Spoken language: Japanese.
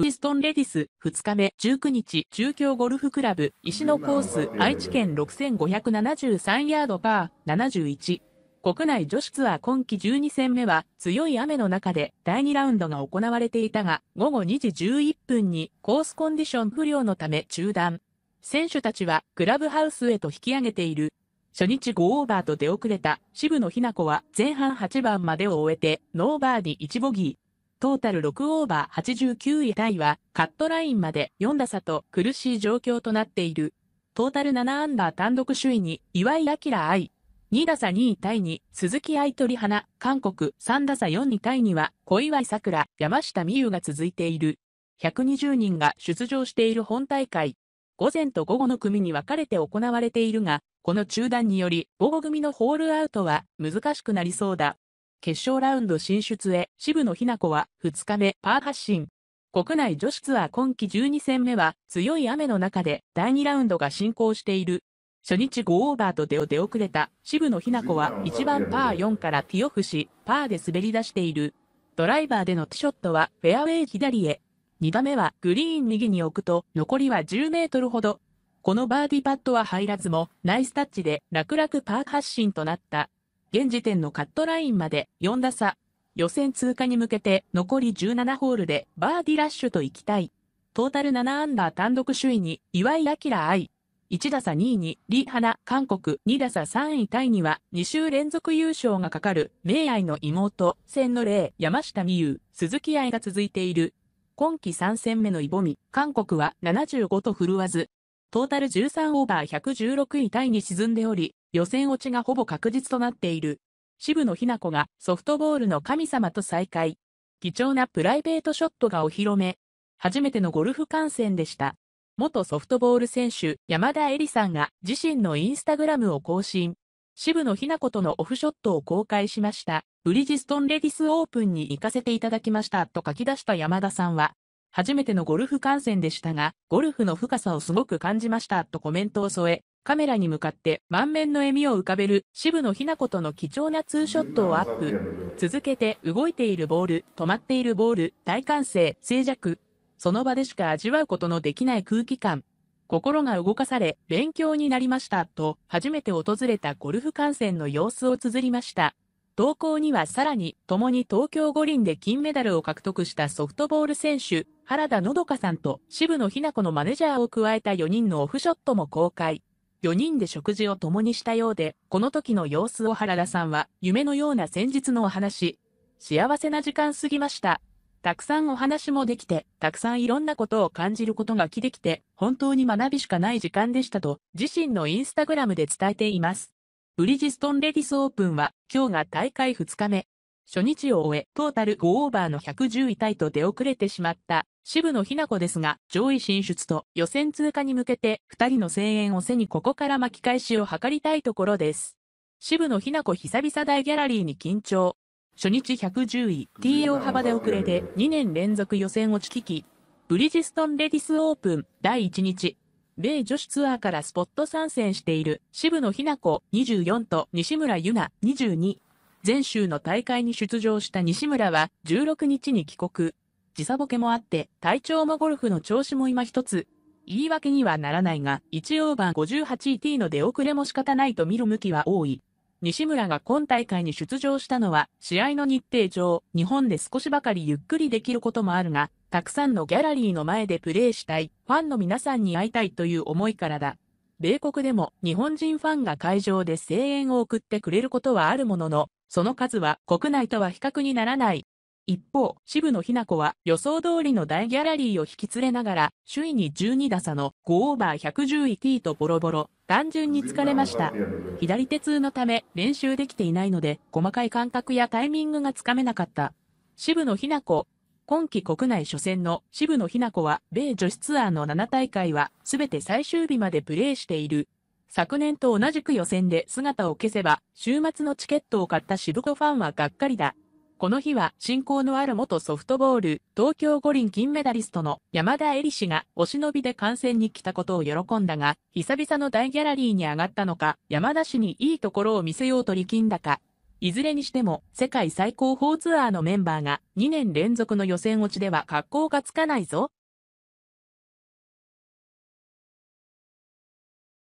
ウィストンレディス2日目19日中京ゴルフクラブ石野コース愛知県6573ヤードパー71国内女子ツアー今季12戦目は強い雨の中で第2ラウンドが行われていたが午後2時11分にコースコンディション不良のため中断選手たちはクラブハウスへと引き上げている初日5オーバーと出遅れた渋野日向子は前半8番までを終えてノーバーに1ボギートータル6オーバー89位タイはカットラインまで4打差と苦しい状況となっている。トータル7アンダー単独首位に岩井明愛。2打差2位タイに鈴木愛鳥花、韓国3打差4位タイには小岩井桜、山下美優が続いている。120人が出場している本大会。午前と午後の組に分かれて行われているが、この中断により、午後組のホールアウトは難しくなりそうだ。決勝ラウンド進出へ、渋野日向子は2日目パー発進。国内女子ツアー今季12戦目は強い雨の中で第2ラウンドが進行している。初日5オーバーと出を出遅れた渋野日向子は1番パー4からティオフし、パーで滑り出している。ドライバーでのティショットはフェアウェイ左へ。2打目はグリーン右に置くと残りは10メートルほど。このバーディパッドは入らずもナイスタッチで楽々パー発進となった。現時点のカットラインまで4打差。予選通過に向けて残り17ホールでバーディラッシュと行きたい。トータル7アンダー単独首位に岩井明愛。1打差2位にリハナ、韓国、2打差3位タイには2週連続優勝がかかる、明愛の妹、千の霊、山下美優、鈴木愛が続いている。今季3戦目のイボミ、韓国は75と振るわず、トータル13オーバー116位タイに沈んでおり、予選落ちがほぼ確実となっている。渋野日向子がソフトボールの神様と再会。貴重なプライベートショットがお披露目。初めてのゴルフ観戦でした。元ソフトボール選手山田恵里さんが自身のインスタグラムを更新。渋野日向子とのオフショットを公開しました。ブリジストンレディスオープンに行かせていただきましたと書き出した山田さんは、初めてのゴルフ観戦でしたが、ゴルフの深さをすごく感じましたとコメントを添え、カメラに向かって満面の笑みを浮かべる渋野日向子との貴重なツーショットをアップ。続けて動いているボール、止まっているボール、大歓声、静寂。その場でしか味わうことのできない空気感。心が動かされ、勉強になりました、と、初めて訪れたゴルフ観戦の様子を綴りました。投稿にはさらに、共に東京五輪で金メダルを獲得したソフトボール選手、原田のどかさんと渋野日向子のマネジャーを加えた4人のオフショットも公開。4人で食事を共にしたようで、この時の様子を原田さんは、夢のような先日のお話。幸せな時間過ぎました。たくさんお話もできて、たくさんいろんなことを感じることができて、本当に学びしかない時間でしたと、自身のインスタグラムで伝えています。ブリヂストンレディスオープンは、今日が大会2日目。初日を終え、トータル5オーバーの110位タイと出遅れてしまった渋野日向子ですが、上位進出と予選通過に向けて2人の声援を背にここから巻き返しを図りたいところです。渋野日向子久々大ギャラリーに緊張。初日110位、TO 幅で遅れて2年連続予選落ち聞き、ブリジストンレディスオープン第1日。米女子ツアーからスポット参戦している渋野日向子24と西村優な22。全州の大会に出場した西村は16日に帰国。時差ボケもあって、体調もゴルフの調子も今一つ。言い訳にはならないが、一応番 58ET の出遅れも仕方ないと見る向きは多い。西村が今大会に出場したのは、試合の日程上、日本で少しばかりゆっくりできることもあるが、たくさんのギャラリーの前でプレーしたい、ファンの皆さんに会いたいという思いからだ。米国でも日本人ファンが会場で声援を送ってくれることはあるものの、その数は国内とは比較にならない。一方、渋野日向子は予想通りの大ギャラリーを引き連れながら、首位に12打差の5オーバー111ティーとボロボロ、単純に疲れました。左手痛のため練習できていないので、細かい感覚やタイミングがつかめなかった。渋野日向子、今季国内初戦の渋野日向子は、米女子ツアーの7大会は、すべて最終日までプレーしている。昨年と同じく予選で姿を消せば、週末のチケットを買った渋子ファンはがっかりだ。この日は、親交のある元ソフトボール、東京五輪金メダリストの山田恵里氏が、お忍びで観戦に来たことを喜んだが、久々の大ギャラリーに上がったのか、山田氏にいいところを見せようと力んだか、いずれにしても、世界最高峰ツアーのメンバーが2年連続の予選落ちでは格好がつかないぞ。